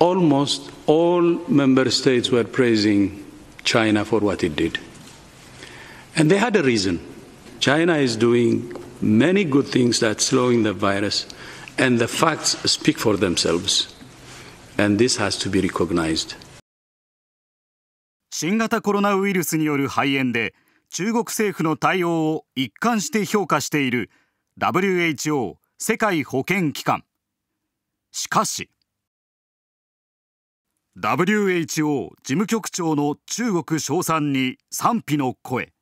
almost all member states were praising China for what it did. And they had a reason. China is doing many good things that's l o w i n g the virus, and the facts speak for themselves. And this has to be recognized. 新型コロナウイルスによる肺炎で中国政府の対応を一貫して評価している WHO 世界保健機関しかし WHO 事務局長の中国称賛に賛否の声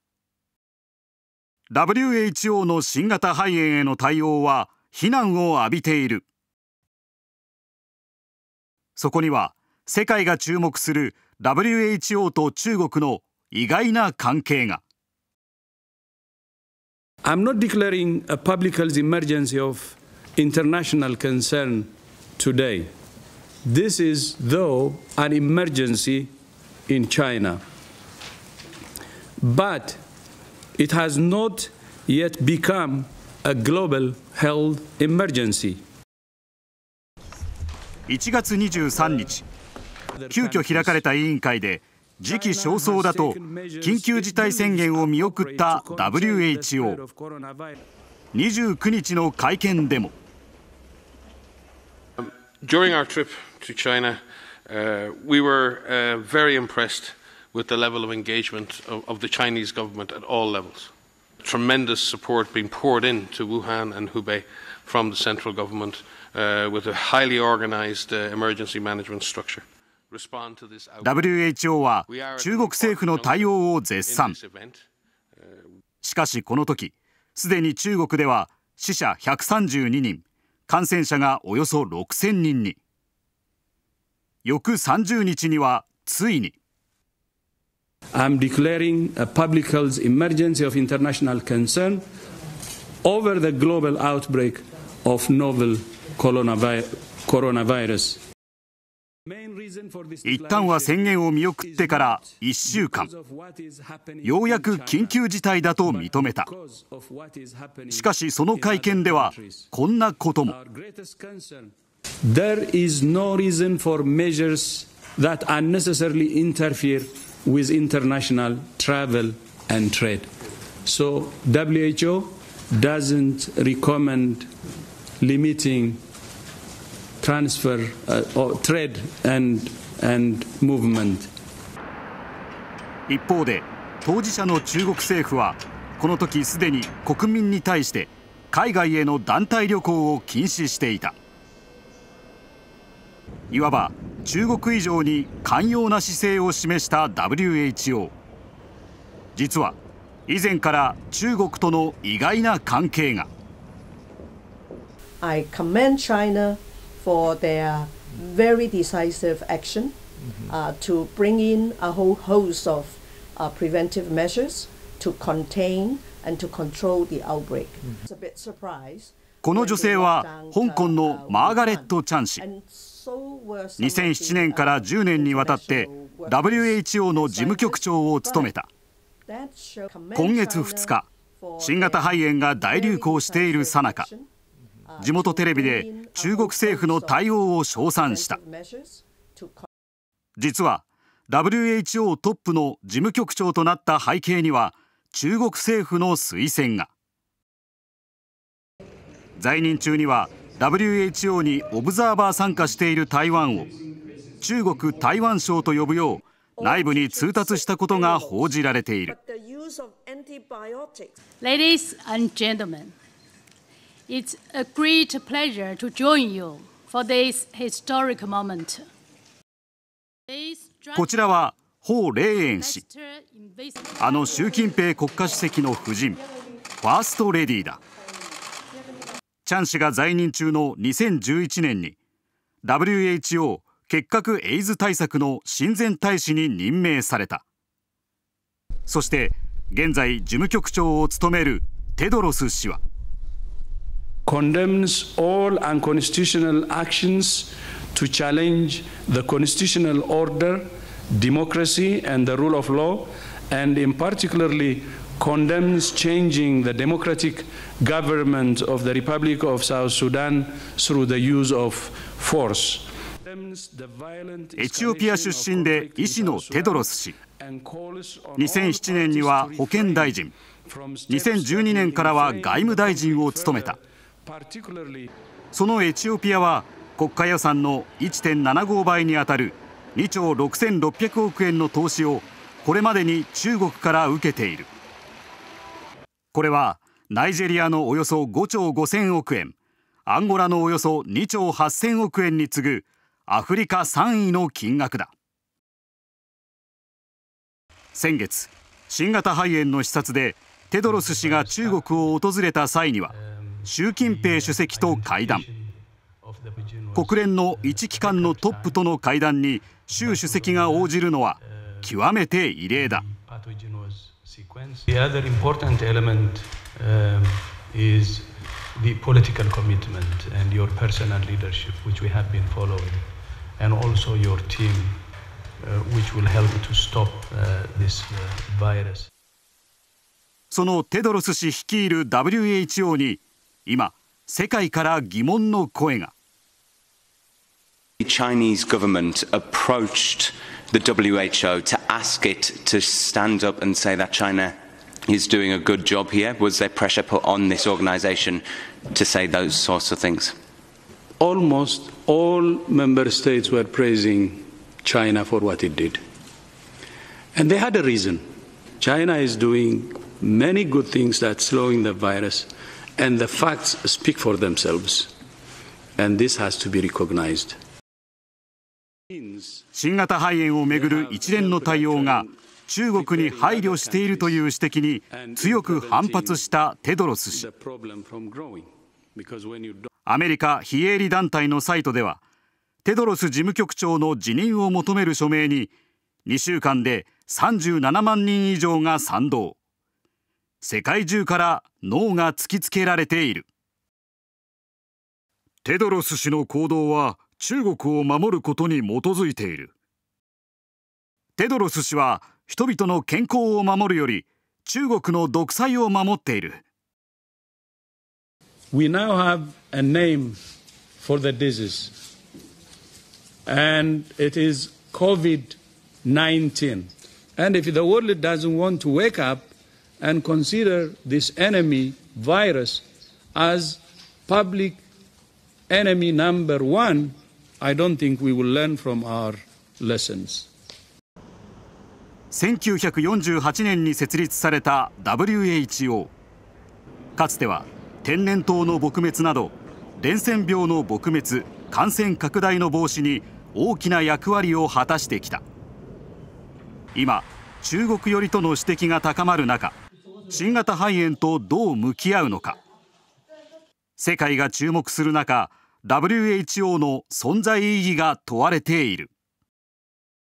WHO の新型肺炎への対応は非難を浴びているそこには世界が注目する WHO と中国の意外な関係が I'm not declaring a public health emergency of international concern today. This is, though, an emergency in China. But it has not yet become a global health emergency. 1月23日、急遽開かれた委員会で、時期尚早だと緊急事態宣言を見送った WHO。29日の会見でも。During our trip to China, uh, we were uh, very impressed with the level of engagement of, of, the Chinese government at all levels. Tremendous support being poured into Wuhan and Hubei from the central government uh, with a highly organized emergency management structure. WHO は中国政府の対応を絶賛しかしこの時すでに中国では死者132人感染者がおよそ6000人に。翌30日にはついに I'm declaring a public health emergency of international concern over the global outbreak of novel coronavirus. 一旦は宣言を見送ってから1週間ようやく緊急事態だと認めたしかしその会見ではこんなことも there is no reason for measures that unnecessarily interfere with international travel and trade. So WHO doesn't recommend limiting transfer uh, or trade and, and movement. 一方で当事者の中国政府はこの時すでに国民に対して海外への団体旅行を禁止していた。いわば中国以上に寛容な姿勢を示した WHO 実は以前から中国との意外な関係が I commend China for their very decisive action uh, to bring in a whole host of uh, preventive measures to contain and to control the outbreak. It's a bit surprise. この女性は香港のマーガレット・チャン氏。2007年から10年にわたって WHO の事務局長を務めた今月2日新型肺炎が大流行しているさなか地元テレビで中国政府の対応を称賛した実は WHO トップの事務局長となった背景には中国政府の推薦が在任中には WHO にオブザーバー参加している台湾を中国台湾省と呼ぶよう内部に通達したことが報じられている Ladies and gentlemen, it's a great pleasure to join you for this historic moment. こちらは彭麗氏あの習近平国家主席の夫人ファーストレディーだ。チャン氏が在任中の2011年に WHO 結核エイズ対策の親善大使に任命されたそして現在事務局長を務めるテドロス氏は condemns all unconstitutional actions to challenge the constitutional order, democracy, and the rule of law, and in particularly condemns changing the democratic government of the Republic of South Sudan through the use of force. エチオピア出身で医師のテドロス氏2007年には保健大臣2012年からは外務大臣を務めたそのエチオピアは国家予算の1.75倍にあたる2兆6600億円の投資をこれまでに中国から受けているこれはナイジェリアのおよそ5兆5000億円アンゴラのおよそ2兆8000億円に次ぐアフリカ3位の金額だ先月新型肺炎の視察でテドロス氏が中国を訪れた際には習近平主席と会談国連の一機関のトップとの会談に習主席が応じるのは極めて異例だ。um, is the political commitment and your personal leadership, which we have been following, and also your team, uh, which will help to stop uh, this uh, virus. そのテドロス氏率いる WHO に今世界から疑問の声が The Chinese government approached the WHO to ask it to stand up and say that China is doing a good job here? Was there pressure put on this organisation to say those sorts of things? Almost all member states were praising China for what it did. And they had a reason. China is doing many good things that's slowing the virus, and the facts speak for themselves. And this has to be recognized. 新型肺炎をめぐる一連の対応が中国に配慮しているという指摘に強く反発したテドロス氏アメリカ非営利団体のサイトではテドロス事務局長の辞任を求める署名に2週間で37万人以上が賛同世界中から脳が突きつけられているテドロス氏の行動は中国を守ることに基づいているテドロス氏は We now have a name for the disease, and it is COVID 19. And if the world doesn't want to wake up and consider this enemy virus as public enemy number one, I don't think we will learn from our lessons. 1948年に設立された WHO かつては天然痘の撲滅など伝染病の撲滅感染拡大の防止に大きな役割を果たしてきた今中国寄りとの指摘が高まる中新型肺炎とどう向き合うのか世界が注目する中 WHO の存在意義が問われている